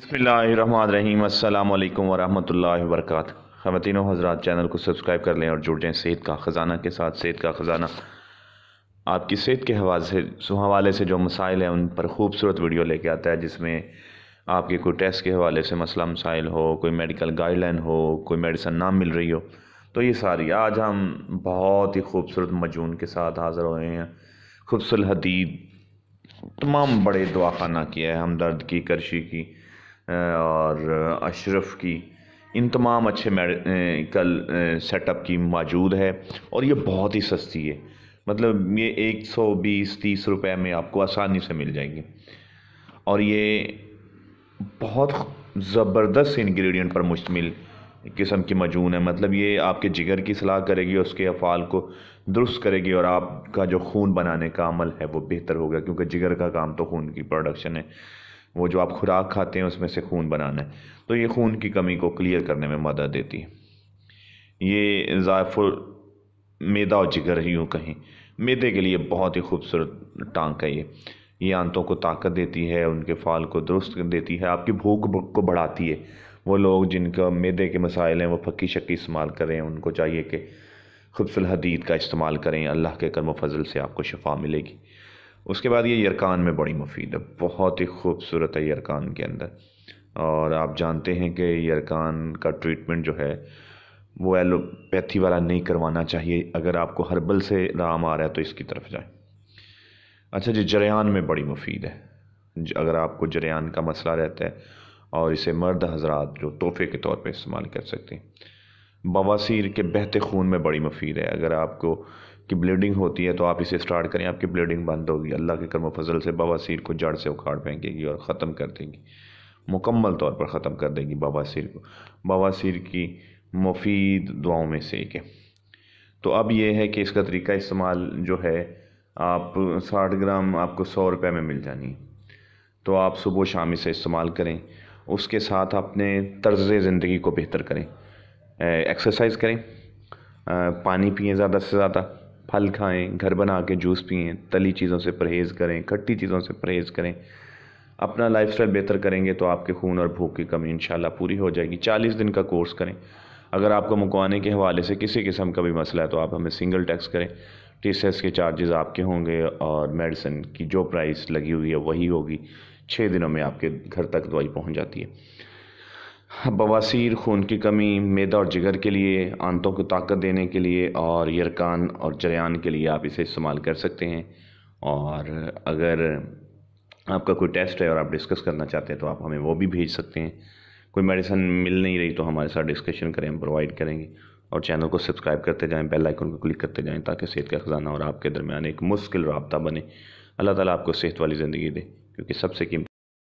बसमीम् अल्लाम वरहमल वर्क ख़वातिनों हजरा चैनल को सब्सक्राइब कर लें और जुड़ जाएँ सेहत का ख़ज़ाना के साथ सेहत का ख़ज़ाना आपकी सेहत के हवाले से हवाले से जो मसाइल हैं उन पर खूबसूरत वीडियो लेके आता है जिसमें आपके कोई टेस्ट के हवाले से मसला मसाइल हो कोई मेडिकल गाइडलाइन हो कोई मेडिसन ना मिल रही हो तो ये सारी आज हम बहुत ही खूबसूरत मजून के साथ हाज़िर हुए हैं खूबसूरत हदीद तमाम बड़े दुआखाना किया है हमदर्द की करशी की और अशरफ की इन तमाम अच्छे मेडिकल सेटअप की मौजूद है और ये बहुत ही सस्ती है मतलब ये एक सौ बीस तीस रुपये में आपको आसानी से मिल जाएंगे और ये बहुत ज़बरदस्त इंग्रेडिएंट पर मुश्तमिल किस्म की मजून है मतलब ये आपके जिगर की सलाह करेगी और उसके अफ़ाल को दुरुस्त करेगी और आपका जो खून बनाने का अमल है वो बेहतर होगा क्योंकि जिगर का काम तो खून की प्रोडक्शन है वो जो आप खुराक खाते हैं उसमें से खून बनाना है तो ये खून की कमी को क्लियर करने में मदद देती है ये ज़ायफुल मैदा और जिगर यूँ कहीं मैदे के लिए बहुत ही खूबसूरत टांग है ये ये आंतों को ताकत देती है उनके फाल को दुरुस्त देती है आपकी भूख को बढ़ाती है वो लोग जिनका मैदे के मसाइल हैं वो पक्की शक्की इस्तेमाल करें उनको चाहिए कि खुबसल हदीद का इस्तेमाल करें अल्लाह के करम फजल से आपको शफा मिलेगी उसके बाद ये यरकान में बड़ी मुफीद है बहुत ही खूबसूरत है यरकान के अंदर और आप जानते हैं कि यरकान का ट्रीटमेंट जो है वो एलोपैथी वाला नहीं करवाना चाहिए अगर आपको हर्बल से राम आ रहा है तो इसकी तरफ जाएं अच्छा जी जरियान में बड़ी मुफीद है अगर आपको जरियान का मसला रहता है और इसे मर्द हजरात जो तोहफे के तौर पर इस्तेमाल कर सकते हैं बवासीर के बहते खून में बड़ी मफीद है अगर आपको की ब्लीडिंग होती है तो आप इसे स्टार्ट करें आपकी ब्लीडिंग बंद होगी अल्लाह के कर्म फजल से बवासीर को जड़ से उखाड़ फेंकेगी और ख़त्म कर देगी मुकम्मल तौर पर ख़त्म कर देगी बवासीर को बवासीर की मुफीद दुआओं में से एक है तो अब यह है कि इसका तरीका इस्तेमाल जो है आप साठ ग्राम आपको सौ रुपये में मिल जानी तो आप सुबह शाम इसे इस्तेमाल करें उसके साथ अपने तर्ज़ ज़िंदगी को बेहतर करें एक्सरसाइज करें पानी पिए ज़्यादा से ज़्यादा फल खाएं घर बना के जूस पिए तली चीज़ों से परहेज़ करें खट्टी चीज़ों से परहेज़ करें अपना लाइफ बेहतर करेंगे तो आपके खून और भूख की कमी इन पूरी हो जाएगी चालीस दिन का कोर्स करें अगर आपको मुकवाने के हवाले से किसी किस्म का भी मसला है तो आप हमें सिंगल टैक्स करें टी सी एस के चार्जेस आपके होंगे और मेडिसिन की जो प्राइस लगी हुई है वही होगी छः दिनों में आपके घर तक दवाई पहुंच जाती है बवासीर खून की कमी मैदा और जिगर के लिए आंतों को ताकत देने के लिए और यरकान और जरियान के लिए आप इसे इस्तेमाल कर सकते हैं और अगर आपका कोई टेस्ट है और आप डिस्कस करना चाहते हैं तो आप हमें वो भी भेज सकते हैं कोई मेडिसन मिल नहीं रही तो हमारे साथ डिस्कशन करें हम प्रोवाइड करेंगे और चैनल को सब्सक्राइब करते जाएं बेल आइकन को क्लिक करते जाएं ताकि सेहत का ख़जाना और आपके दरमियान एक मुश्किल रबता बने अल्लाह ताला आपको सेहत वाली ज़िंदगी दे क्योंकि सबसे कीमती